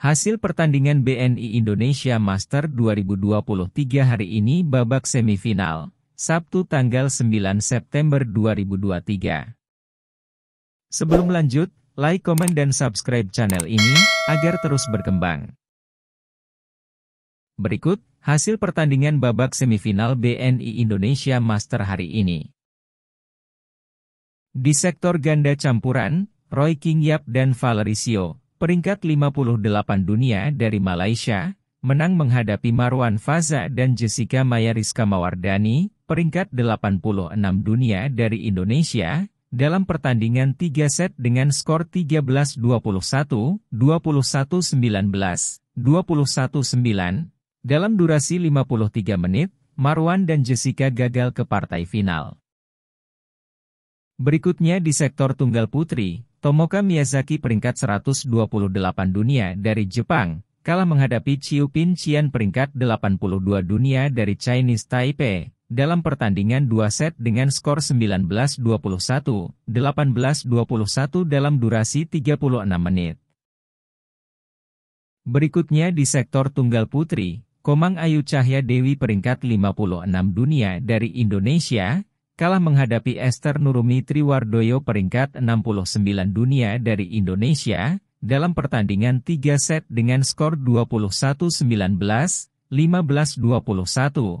Hasil pertandingan BNI Indonesia Master 2023 hari ini babak semifinal, Sabtu tanggal 9 September 2023. Sebelum lanjut, like, komen, dan subscribe channel ini, agar terus berkembang. Berikut, hasil pertandingan babak semifinal BNI Indonesia Master hari ini. Di sektor ganda campuran, Roy King Yap dan Valerisio, peringkat 58 dunia dari Malaysia, menang menghadapi Marwan Faza dan Jessica Mayaris Mawardani, peringkat 86 dunia dari Indonesia, dalam pertandingan 3 set dengan skor 13-21, 21-19, 21-9. Dalam durasi 53 menit, Marwan dan Jessica gagal ke partai final. Berikutnya di sektor tunggal putri, Tomoka Miyazaki peringkat 128 dunia dari Jepang, kalah menghadapi Chiu Pin Chian peringkat 82 dunia dari Chinese Taipei, dalam pertandingan dua set dengan skor 19-21, 18-21 dalam durasi 36 menit. Berikutnya di sektor tunggal putri, Komang Ayu Cahya Dewi peringkat 56 dunia dari Indonesia, kalah menghadapi Esther Nurumi Triwardoyo peringkat 69 dunia dari Indonesia, dalam pertandingan 3 set dengan skor 21-19, 15-21, 15-21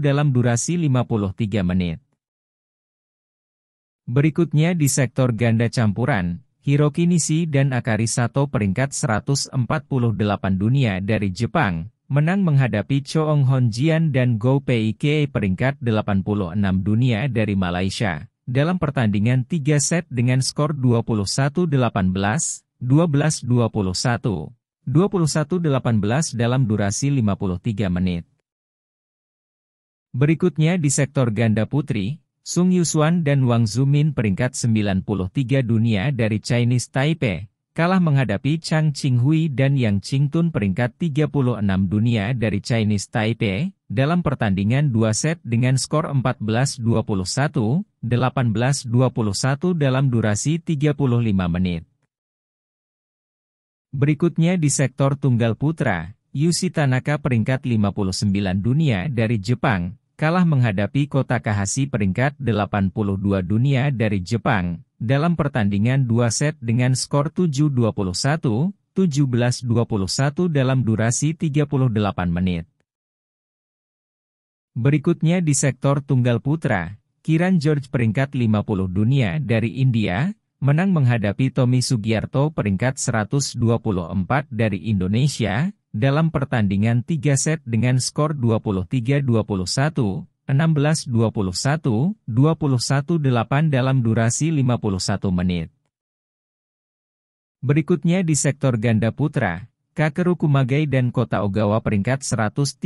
dalam durasi 53 menit. Berikutnya di sektor ganda campuran, Hiroki Nishi dan Akari Sato peringkat 148 dunia dari Jepang, menang menghadapi Choong Hon Jian dan Go Pei Ke peringkat 86 dunia dari Malaysia, dalam pertandingan 3 set dengan skor 21-18, 12-21, 21-18 dalam durasi 53 menit. Berikutnya di sektor ganda putri, Sung Yuswan dan Wang Zumin peringkat 93 dunia dari Chinese Taipei, kalah menghadapi Chang Qinghui dan Yang Qingtun peringkat 36 dunia dari Chinese Taipei dalam pertandingan dua set dengan skor 14-21, 18-21 dalam durasi 35 menit. Berikutnya di sektor tunggal putra, Yusi Tanaka peringkat 59 dunia dari Jepang, kalah menghadapi Kota Kahasi peringkat 82 dunia dari Jepang, dalam pertandingan 2 set dengan skor 7-21, 17-21 dalam durasi 38 menit. Berikutnya di sektor tunggal putra, Kiran George peringkat 50 dunia dari India, menang menghadapi Tommy Sugiarto peringkat 124 dari Indonesia, dalam pertandingan 3 set dengan skor 23-21, 16.21, 21.8 dalam durasi 51 menit. Berikutnya di sektor ganda putra, Kakeru Kumagai dan Kota Ogawa peringkat 137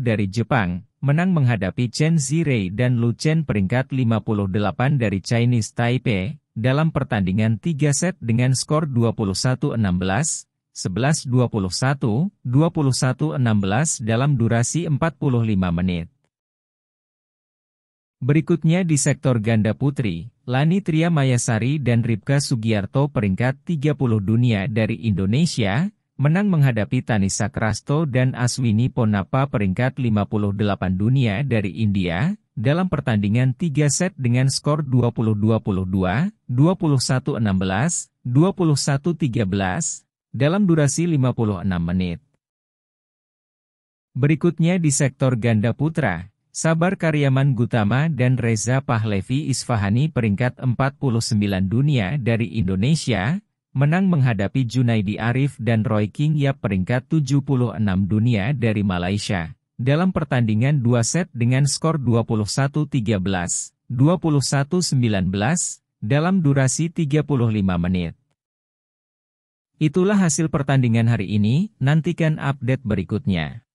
dari Jepang, menang menghadapi Chen Zirei dan Lu Chen peringkat 58 dari Chinese Taipei, dalam pertandingan 3 set dengan skor 21-16, 11-21, 21-16 dalam durasi 45 menit. Berikutnya di sektor ganda putri, Lani Tria Mayasari dan Ripka Sugiarto peringkat 30 dunia dari Indonesia, menang menghadapi Tanisa Krasto dan Aswini Ponapa peringkat 58 dunia dari India, dalam pertandingan 3 set dengan skor 20-22, 21-16, 21-13, dalam durasi 56 menit. Berikutnya di sektor ganda putra, Sabar Karyaman Gutama dan Reza Pahlevi Isfahani peringkat 49 dunia dari Indonesia, menang menghadapi Junaidi Arif dan Roy King Yap peringkat 76 dunia dari Malaysia, dalam pertandingan 2 set dengan skor 21-13, 21-19, dalam durasi 35 menit. Itulah hasil pertandingan hari ini, nantikan update berikutnya.